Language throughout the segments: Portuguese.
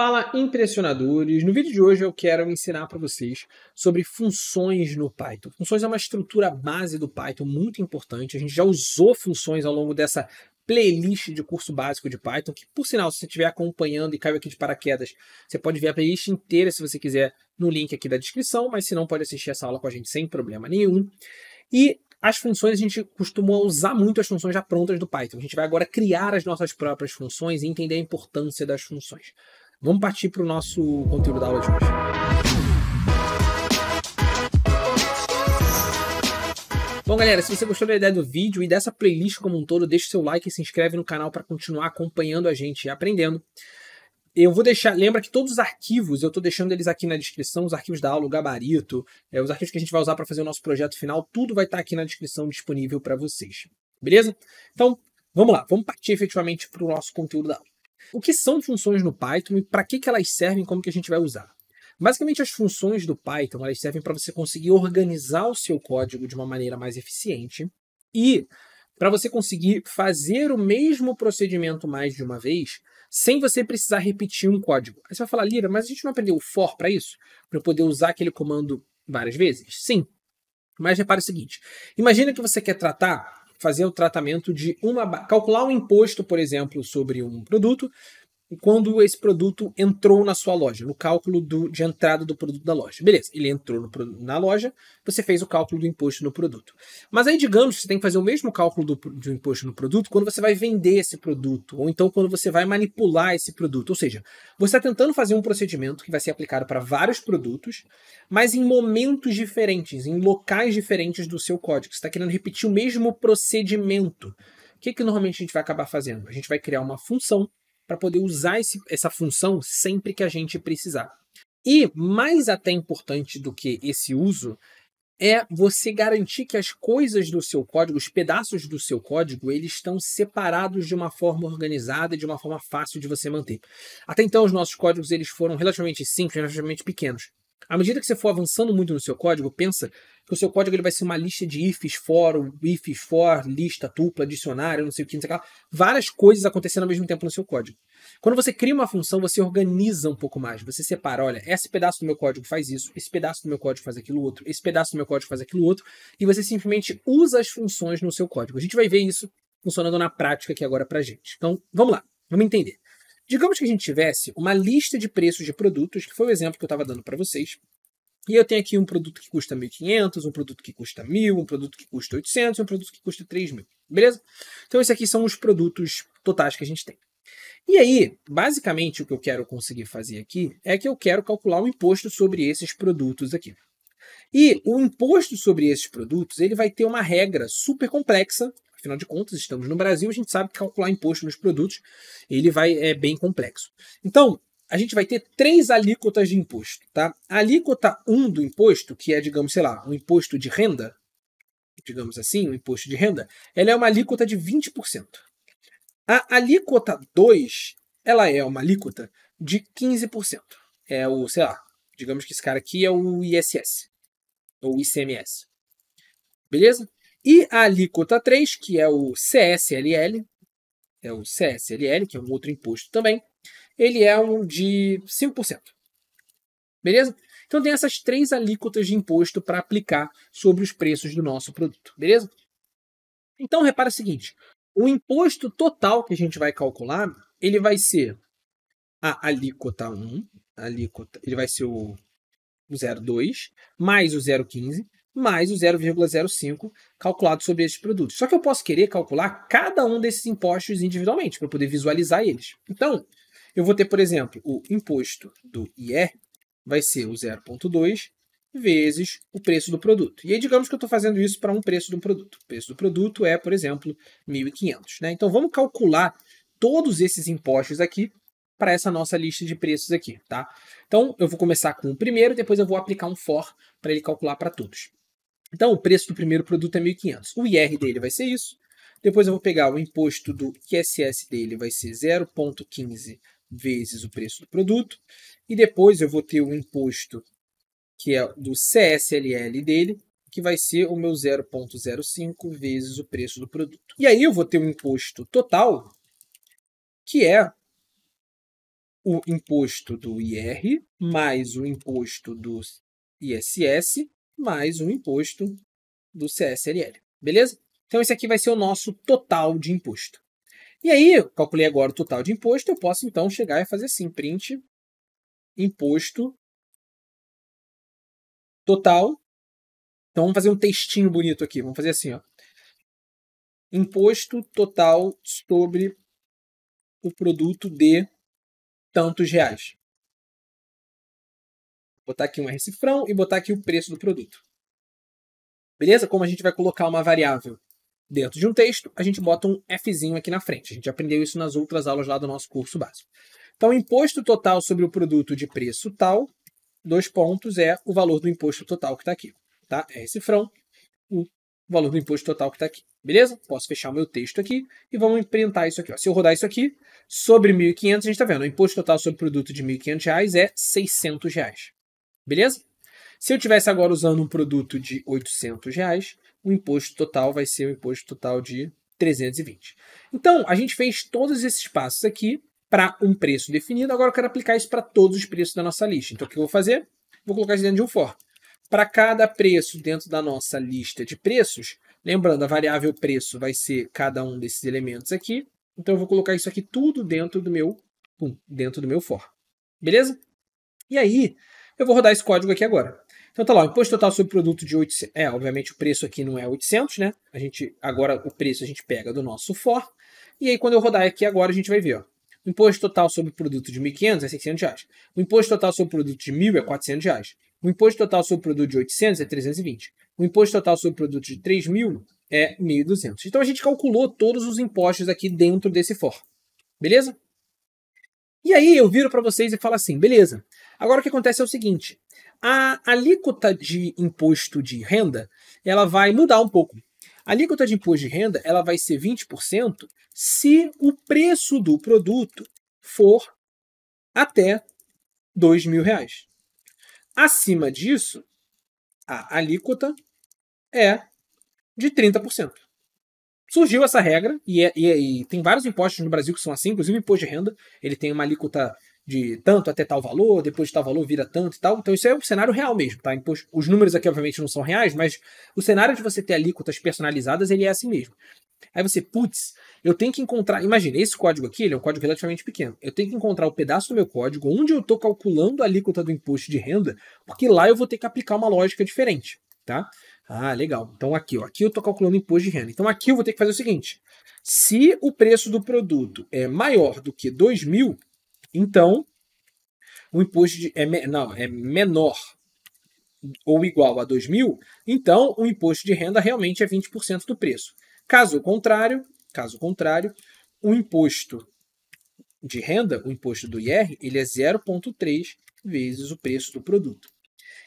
Fala impressionadores! No vídeo de hoje eu quero ensinar para vocês sobre funções no Python. Funções é uma estrutura base do Python muito importante. A gente já usou funções ao longo dessa playlist de curso básico de Python, que por sinal, se você estiver acompanhando e caiu aqui de paraquedas, você pode ver a playlist inteira se você quiser no link aqui da descrição, mas se não pode assistir essa aula com a gente sem problema nenhum. E as funções, a gente costuma usar muito as funções já prontas do Python. A gente vai agora criar as nossas próprias funções e entender a importância das funções. Vamos partir para o nosso conteúdo da aula de hoje. Bom, galera, se você gostou da ideia do vídeo e dessa playlist como um todo, deixa seu like e se inscreve no canal para continuar acompanhando a gente e aprendendo. Eu vou deixar, lembra que todos os arquivos, eu estou deixando eles aqui na descrição, os arquivos da aula, o gabarito, é, os arquivos que a gente vai usar para fazer o nosso projeto final, tudo vai estar tá aqui na descrição disponível para vocês. Beleza? Então, vamos lá, vamos partir efetivamente para o nosso conteúdo da aula. O que são funções no Python e para que, que elas servem e como que a gente vai usar? Basicamente, as funções do Python elas servem para você conseguir organizar o seu código de uma maneira mais eficiente e para você conseguir fazer o mesmo procedimento mais de uma vez sem você precisar repetir um código. Aí você vai falar, Lira, mas a gente não aprendeu o for para isso? Para eu poder usar aquele comando várias vezes? Sim. Mas repare o seguinte: imagina que você quer tratar fazer o tratamento de uma. calcular um imposto, por exemplo, sobre um produto, quando esse produto entrou na sua loja, no cálculo do, de entrada do produto da loja. Beleza, ele entrou no, na loja, você fez o cálculo do imposto no produto. Mas aí, digamos que você tem que fazer o mesmo cálculo do, do imposto no produto quando você vai vender esse produto, ou então quando você vai manipular esse produto. Ou seja, você está tentando fazer um procedimento que vai ser aplicado para vários produtos, mas em momentos diferentes, em locais diferentes do seu código. Você está querendo repetir o mesmo procedimento. O que, que normalmente a gente vai acabar fazendo? A gente vai criar uma função para poder usar esse, essa função sempre que a gente precisar. E mais até importante do que esse uso é você garantir que as coisas do seu código, os pedaços do seu código, eles estão separados de uma forma organizada e de uma forma fácil de você manter. Até então os nossos códigos eles foram relativamente simples, relativamente pequenos. À medida que você for avançando muito no seu código, pensa que o seu código ele vai ser uma lista de ifs, for, ifs, for, lista, tupla, dicionário, não sei o que, não sei o que Várias coisas acontecendo ao mesmo tempo no seu código. Quando você cria uma função, você organiza um pouco mais. Você separa, olha, esse pedaço do meu código faz isso, esse pedaço do meu código faz aquilo outro, esse pedaço do meu código faz aquilo outro, e você simplesmente usa as funções no seu código. A gente vai ver isso funcionando na prática aqui agora pra gente. Então, vamos lá, vamos entender. Digamos que a gente tivesse uma lista de preços de produtos, que foi o exemplo que eu estava dando para vocês, e eu tenho aqui um produto que custa 1.500, um produto que custa 1.000, um produto que custa 800, um produto que custa 3.000, beleza? Então, esses aqui são os produtos totais que a gente tem. E aí, basicamente, o que eu quero conseguir fazer aqui é que eu quero calcular o imposto sobre esses produtos aqui. E o imposto sobre esses produtos ele vai ter uma regra super complexa. Afinal de contas, estamos no Brasil, a gente sabe que calcular imposto nos produtos ele vai é bem complexo. Então, a gente vai ter três alíquotas de imposto, tá? A alíquota 1 do imposto, que é, digamos, sei lá, um imposto de renda, digamos assim, um imposto de renda, ela é uma alíquota de 20%. A alíquota 2, ela é uma alíquota de 15%. É o, sei lá, digamos que esse cara aqui é o ISS, ou ICMS. Beleza? E a alíquota 3, que é o CSLL, é o CSLL, que é um outro imposto também, ele é um de 5%. Beleza? Então tem essas três alíquotas de imposto para aplicar sobre os preços do nosso produto, beleza? Então repara o seguinte, o imposto total que a gente vai calcular, ele vai ser a alíquota 1, a alíquota, ele vai ser o 0,2 mais o 0,15 mais o 0,05 calculado sobre esses produtos. Só que eu posso querer calcular cada um desses impostos individualmente para poder visualizar eles. Então, eu vou ter, por exemplo, o imposto do IE vai ser o 0,2 vezes o preço do produto. E aí, digamos que eu estou fazendo isso para um preço de um produto. O preço do produto é, por exemplo, 1.500. Né? Então, vamos calcular todos esses impostos aqui para essa nossa lista de preços aqui, tá? Então, eu vou começar com o primeiro, depois eu vou aplicar um for para ele calcular para todos. Então, o preço do primeiro produto é 1.500. O IR dele vai ser isso. Depois eu vou pegar o imposto do ISS dele, vai ser 0,15 vezes o preço do produto. E depois eu vou ter o imposto que é do CSLL dele, que vai ser o meu 0,05 vezes o preço do produto. E aí eu vou ter o um imposto total, que é o imposto do IR mais o imposto do ISS mais o imposto do CSLL. Beleza? Então esse aqui vai ser o nosso total de imposto. E aí, calculei agora o total de imposto, eu posso então chegar e fazer assim, print imposto total. Então vamos fazer um textinho bonito aqui. Vamos fazer assim, ó. Imposto total sobre o produto de tantos reais. Vou botar aqui um R cifrão e botar aqui o preço do produto. Beleza? Como a gente vai colocar uma variável dentro de um texto, a gente bota um Fzinho aqui na frente. A gente aprendeu isso nas outras aulas lá do nosso curso básico. Então, imposto total sobre o produto de preço tal dois pontos é o valor do imposto total que está aqui. Tá? É esse frão, o valor do imposto total que está aqui. Beleza? Posso fechar o meu texto aqui e vamos imprintar isso aqui. Ó. Se eu rodar isso aqui, sobre 1.500, a gente está vendo, o imposto total sobre produto de R$ 1.500 é R$ 600. Reais. Beleza? Se eu tivesse agora usando um produto de R$ 800, reais, o imposto total vai ser o imposto total de 320. Então, a gente fez todos esses passos aqui para um preço definido. Agora eu quero aplicar isso para todos os preços da nossa lista. Então o que eu vou fazer? Vou colocar isso dentro de um for. Para cada preço dentro da nossa lista de preços, lembrando, a variável preço vai ser cada um desses elementos aqui. Então eu vou colocar isso aqui tudo dentro do meu pum, dentro do meu for. Beleza? E aí, eu vou rodar esse código aqui agora. Então tá lá, o imposto total sobre produto de 800, é, obviamente o preço aqui não é 800, né? A gente agora o preço a gente pega do nosso for. E aí quando eu rodar aqui agora a gente vai ver, ó. O imposto total sobre produto de 1.500 é 600 reais. O imposto total sobre produto de 1.000 é 400 reais. O imposto total sobre produto de 800 é 320. O imposto total sobre produto de 3.000 é 1.200. Então a gente calculou todos os impostos aqui dentro desse for. Beleza? E aí eu viro para vocês e falo assim, beleza. Agora o que acontece é o seguinte, a alíquota de imposto de renda, ela vai mudar um pouco. A alíquota de imposto de renda ela vai ser 20% se o preço do produto for até R$ reais. Acima disso, a alíquota é de 30%. Surgiu essa regra, e, é, e, é, e, tem vários impostos no Brasil que são assim, inclusive o imposto de renda, ele tem uma alíquota de tanto até tal valor, depois de tal valor vira tanto e tal. Então isso é o cenário real mesmo, tá? Imposto, então, os números aqui obviamente não são reais, mas o cenário de você ter alíquotas personalizadas, ele é assim mesmo. Aí você, putz, eu tenho que encontrar, imagina, esse código aqui, ele é um código relativamente pequeno. Eu tenho que encontrar o pedaço do meu código onde eu estou calculando a alíquota do imposto de renda, porque lá eu vou ter que aplicar uma lógica diferente, tá? Ah, legal. Então aqui, ó, aqui eu estou calculando imposto de renda. Então aqui eu vou ter que fazer o seguinte: se o preço do produto é maior do que 2 mil, então, o imposto de, é, não, é menor ou igual a 2 mil, então o imposto de renda realmente é 20% do preço. Caso contrário, caso contrário, o imposto de renda, o imposto do IR, ele é 0,3 vezes o preço do produto.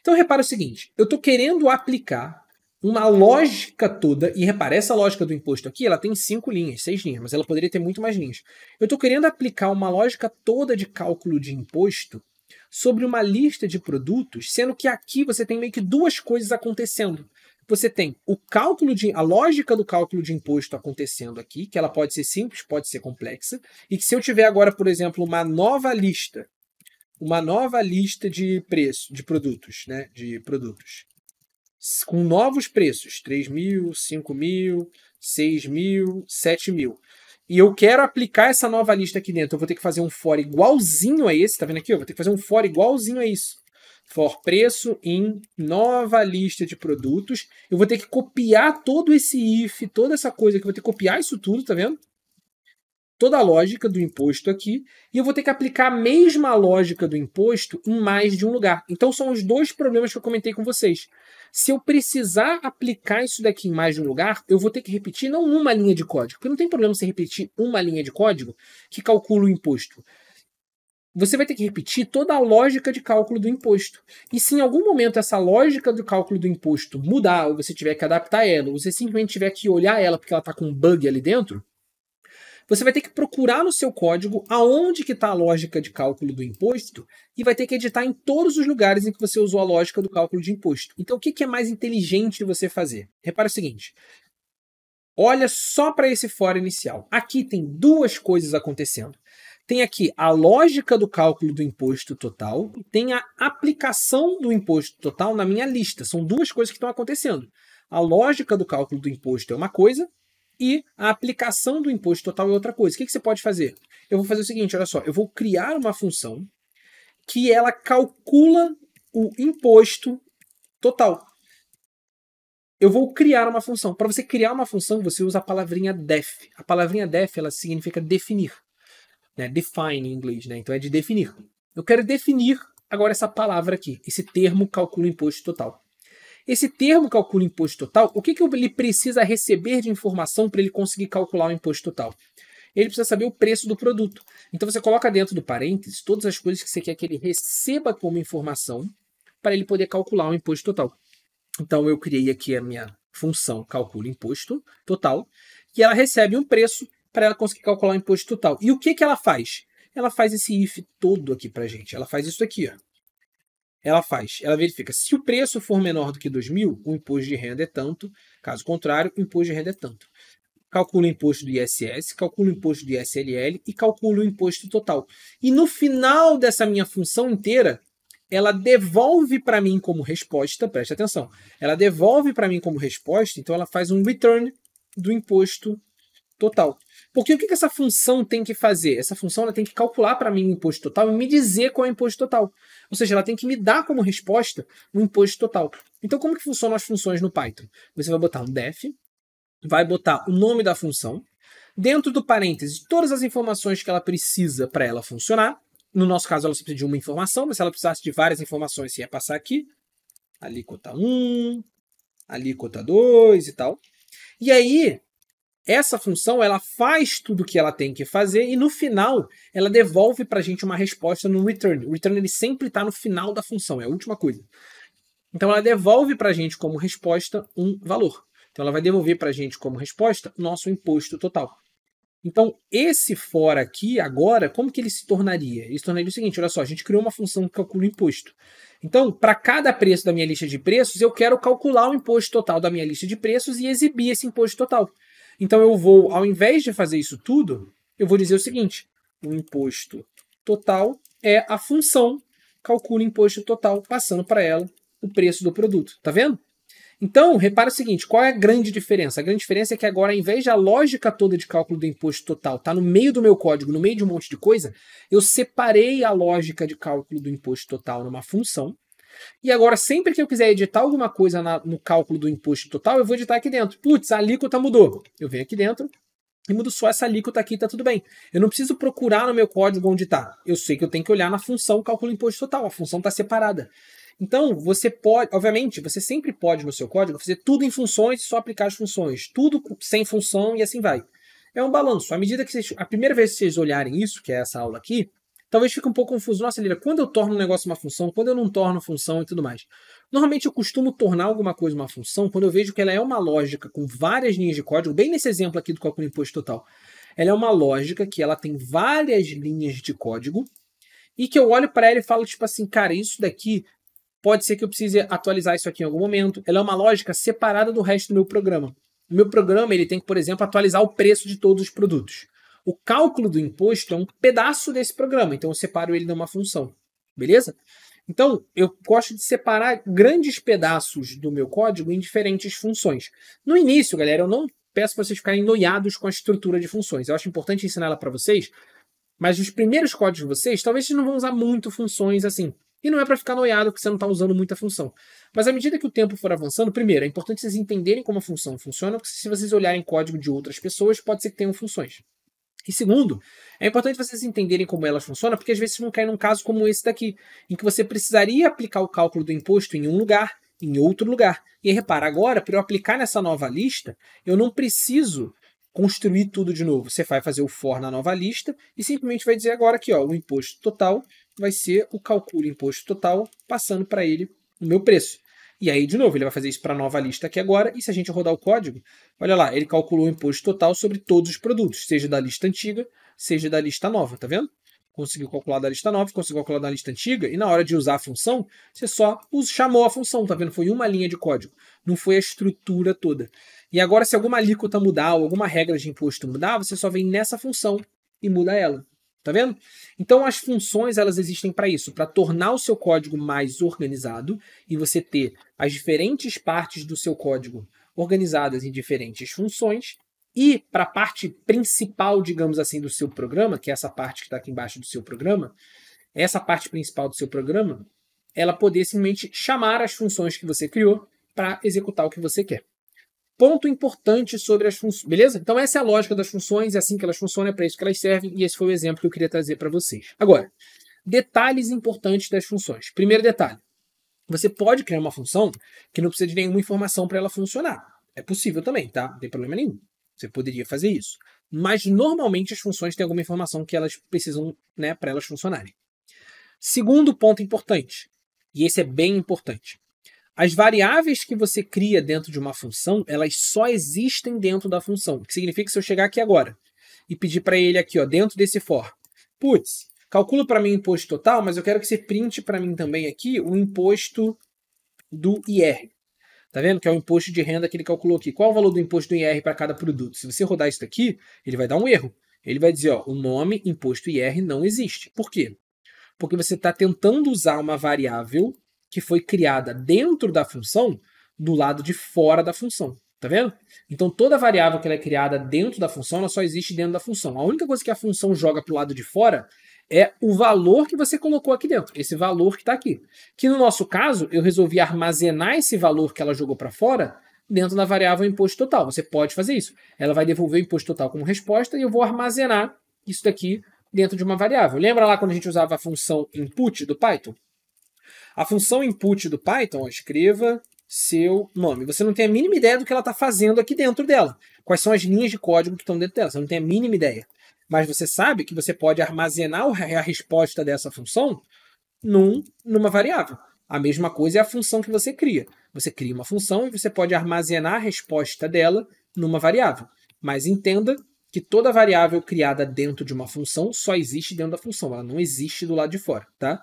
Então repara o seguinte: eu estou querendo aplicar uma lógica toda, e repare, essa lógica do imposto aqui, ela tem cinco linhas, seis linhas, mas ela poderia ter muito mais linhas. Eu estou querendo aplicar uma lógica toda de cálculo de imposto sobre uma lista de produtos, sendo que aqui você tem meio que duas coisas acontecendo. Você tem o cálculo de a lógica do cálculo de imposto acontecendo aqui, que ela pode ser simples, pode ser complexa, e que se eu tiver agora, por exemplo, uma nova lista, uma nova lista de preço de produtos, né, de produtos com novos preços, 3 mil, 5 mil, 6 mil, 7 mil. E eu quero aplicar essa nova lista aqui dentro. Eu vou ter que fazer um for igualzinho a esse, tá vendo aqui? Eu vou ter que fazer um for igualzinho a isso. For preço em nova lista de produtos. Eu vou ter que copiar todo esse if, toda essa coisa que eu vou ter que copiar isso tudo, tá vendo? Toda a lógica do imposto aqui. E eu vou ter que aplicar a mesma lógica do imposto em mais de um lugar. Então são os dois problemas que eu comentei com vocês. Se eu precisar aplicar isso daqui em mais de um lugar, eu vou ter que repetir não uma linha de código, porque não tem problema você repetir uma linha de código que calcula o imposto. Você vai ter que repetir toda a lógica de cálculo do imposto. E se em algum momento essa lógica do cálculo do imposto mudar, ou você tiver que adaptar ela, ou você simplesmente tiver que olhar ela porque ela está com um bug ali dentro, você vai ter que procurar no seu código aonde que está a lógica de cálculo do imposto e vai ter que editar em todos os lugares em que você usou a lógica do cálculo de imposto. Então, o que, que é mais inteligente você fazer? Repara o seguinte, Olha só para esse fora inicial. Aqui tem duas coisas acontecendo. Tem aqui a lógica do cálculo do imposto total e tem a aplicação do imposto total na minha lista. São duas coisas que estão acontecendo. A lógica do cálculo do imposto é uma coisa e a aplicação do imposto total é outra coisa. O que, que você pode fazer? Eu vou fazer o seguinte, olha só, eu vou criar uma função que ela calcula o imposto total. Eu vou criar uma função. Para você criar uma função, você usa a palavrinha def. A palavrinha def ela significa definir. Né? Define em inglês, né? Então é de definir. Eu quero definir agora essa palavra aqui, esse termo calcula imposto total. Esse termo calcula imposto total, o que, que ele precisa receber de informação para ele conseguir calcular o imposto total? Ele precisa saber o preço do produto. Então você coloca dentro do parênteses todas as coisas que você quer que ele receba como informação para ele poder calcular o imposto total. Então eu criei aqui a minha função calcula imposto total e ela recebe um preço para ela conseguir calcular o imposto total. E o que, que ela faz? Ela faz esse if todo aqui para gente. Ela faz isso aqui, ó ela faz? Ela verifica se o preço for menor do que 2 mil, o imposto de renda é tanto, caso contrário, o imposto de renda é tanto. Calcula o imposto do ISS, calcula o imposto do ISLL e calcula o imposto total. E no final dessa minha função inteira, ela devolve para mim como resposta, preste atenção, ela devolve para mim como resposta, então ela faz um return do imposto total. Porque o que, que essa função tem que fazer? Essa função ela tem que calcular para mim o imposto total e me dizer qual é o imposto total. Ou seja, ela tem que me dar como resposta o imposto total. Então, como que funcionam as funções no Python? Você vai botar um def, vai botar o nome da função, dentro do parêntese, todas as informações que ela precisa para ela funcionar. No nosso caso, ela precisa de uma informação, mas se ela precisasse de várias informações, você ia passar aqui. Alíquota 1, alíquota 2 e tal. E aí, essa função ela faz tudo o que ela tem que fazer e no final ela devolve para a gente uma resposta no return. O return ele sempre está no final da função, é a última coisa. Então ela devolve para a gente como resposta um valor. Então ela vai devolver para a gente como resposta nosso imposto total. Então esse fora aqui agora, como que ele se tornaria? Ele se tornaria o seguinte, olha só, a gente criou uma função que calcula o imposto. Então, para cada preço da minha lista de preços, eu quero calcular o imposto total da minha lista de preços e exibir esse imposto total. Então eu vou, ao invés de fazer isso tudo, eu vou dizer o seguinte: o imposto total é a função calcula o imposto total passando para ela o preço do produto, tá vendo? Então, repara o seguinte, qual é a grande diferença? A grande diferença é que agora, ao invés da lógica toda de cálculo do imposto total tá no meio do meu código, no meio de um monte de coisa, eu separei a lógica de cálculo do imposto total numa função, e agora, sempre que eu quiser editar alguma coisa na, no cálculo do imposto total, eu vou editar aqui dentro. Putz, a alíquota mudou. Eu venho aqui dentro e mudo só essa alíquota aqui, tá tudo bem. Eu não preciso procurar no meu código onde tá. Eu sei que eu tenho que olhar na função cálculo imposto total. A função tá separada. Então, você pode, obviamente, você sempre pode no seu código fazer tudo em funções e só aplicar as funções, tudo sem função e assim vai. É um balanço. À medida que vocês, a primeira vez que vocês olharem isso, que é essa aula aqui, talvez fique um pouco confuso. Nossa, Lira, quando eu torno um negócio uma função, quando eu não torno função e tudo mais. Normalmente eu costumo tornar alguma coisa uma função quando eu vejo que ela é uma lógica com várias linhas de código, bem nesse exemplo aqui do cálculo imposto total. Ela é uma lógica que ela tem várias linhas de código e que eu olho para ela e falo tipo assim, cara, isso daqui pode ser que eu precise atualizar isso aqui em algum momento. Ela é uma lógica separada do resto do meu programa. O meu programa ele tem que, por exemplo, atualizar o preço de todos os produtos. O cálculo do imposto é um pedaço desse programa, então eu separo ele numa função, beleza? Então, eu gosto de separar grandes pedaços do meu código em diferentes funções. No início, galera, eu não peço para vocês ficarem noiados com a estrutura de funções. Eu acho importante ensinar ela para vocês, mas nos primeiros códigos de vocês, talvez vocês não vão usar muito funções assim. E não é para ficar noiado porque você não está usando muita função. Mas à medida que o tempo for avançando, primeiro, é importante vocês entenderem como a função funciona, porque se vocês olharem código de outras pessoas, pode ser que tenham funções. E segundo, é importante vocês entenderem como ela funciona, porque às vezes não cai num caso como esse daqui, em que você precisaria aplicar o cálculo do imposto em um lugar, em outro lugar. E repara, agora, para eu aplicar nessa nova lista, eu não preciso construir tudo de novo. Você vai fazer o for na nova lista e simplesmente vai dizer agora que ó, o imposto total vai ser o do imposto total passando para ele o meu preço. E aí, de novo, ele vai fazer isso para a nova lista aqui agora. E se a gente rodar o código, olha lá, ele calculou o imposto total sobre todos os produtos, seja da lista antiga, seja da lista nova, tá vendo? Conseguiu calcular da lista nova, conseguiu calcular da lista antiga, e na hora de usar a função, você só chamou a função, tá vendo? Foi uma linha de código, não foi a estrutura toda. E agora, se alguma alíquota mudar ou alguma regra de imposto mudar, você só vem nessa função e muda ela. Tá vendo? Então as funções elas existem para isso, para tornar o seu código mais organizado e você ter as diferentes partes do seu código organizadas em diferentes funções e para a parte principal, digamos assim, do seu programa, que é essa parte que está aqui embaixo do seu programa, essa parte principal do seu programa, ela poder simplesmente chamar as funções que você criou para executar o que você quer ponto importante sobre as funções, beleza? Então essa é a lógica das funções, é assim que elas funcionam, é para isso que elas servem, e esse foi o exemplo que eu queria trazer para vocês. Agora, detalhes importantes das funções. Primeiro detalhe, você pode criar uma função que não precisa de nenhuma informação para ela funcionar. É possível também, tá? Não tem problema nenhum. Você poderia fazer isso. Mas normalmente as funções têm alguma informação que elas precisam, né, para elas funcionarem. Segundo ponto importante, e esse é bem importante. As variáveis que você cria dentro de uma função, elas só existem dentro da função. O que significa que se eu chegar aqui agora e pedir para ele aqui, ó, dentro desse for, putz, calculo para mim o imposto total, mas eu quero que você printe para mim também aqui o imposto do IR. Tá vendo? Que é o imposto de renda que ele calculou aqui. Qual o valor do imposto do IR para cada produto? Se você rodar isso daqui, ele vai dar um erro. Ele vai dizer, ó, o nome imposto IR não existe. Por quê? Porque você está tentando usar uma variável que foi criada dentro da função do lado de fora da função. Tá vendo? Então toda variável que ela é criada dentro da função, ela só existe dentro da função. A única coisa que a função joga para o lado de fora é o valor que você colocou aqui dentro, esse valor que está aqui. Que no nosso caso, eu resolvi armazenar esse valor que ela jogou para fora dentro da variável imposto total. Você pode fazer isso. Ela vai devolver o imposto total como resposta e eu vou armazenar isso daqui dentro de uma variável. Lembra lá quando a gente usava a função input do Python? A função input do Python, escreva seu nome. Você não tem a mínima ideia do que ela está fazendo aqui dentro dela. Quais são as linhas de código que estão dentro dela. Você não tem a mínima ideia. Mas você sabe que você pode armazenar a resposta dessa função num, numa variável. A mesma coisa é a função que você cria. Você cria uma função e você pode armazenar a resposta dela numa variável. Mas entenda que toda variável criada dentro de uma função só existe dentro da função, ela não existe do lado de fora, tá?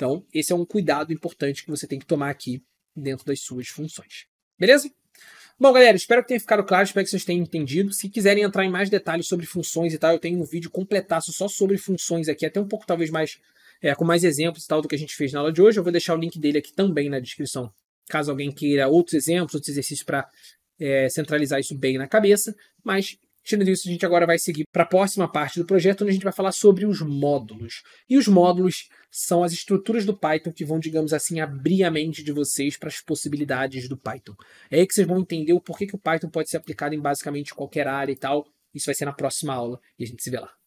Então, esse é um cuidado importante que você tem que tomar aqui dentro das suas funções. Beleza? Bom, galera, espero que tenha ficado claro, espero que vocês tenham entendido. Se quiserem entrar em mais detalhes sobre funções e tal, eu tenho um vídeo completaço só sobre funções aqui, até um pouco talvez mais é, com mais exemplos e tal do que a gente fez na aula de hoje. Eu vou deixar o link dele aqui também na descrição, caso alguém queira outros exemplos, outros exercícios para é, centralizar isso bem na cabeça. Mas Tendo isso, a gente agora vai seguir para a próxima parte do projeto, onde a gente vai falar sobre os módulos. E os módulos são as estruturas do Python que vão, digamos assim, abrir a mente de vocês para as possibilidades do Python. É aí que vocês vão entender o porquê que o Python pode ser aplicado em basicamente qualquer área e tal. Isso vai ser na próxima aula e a gente se vê lá.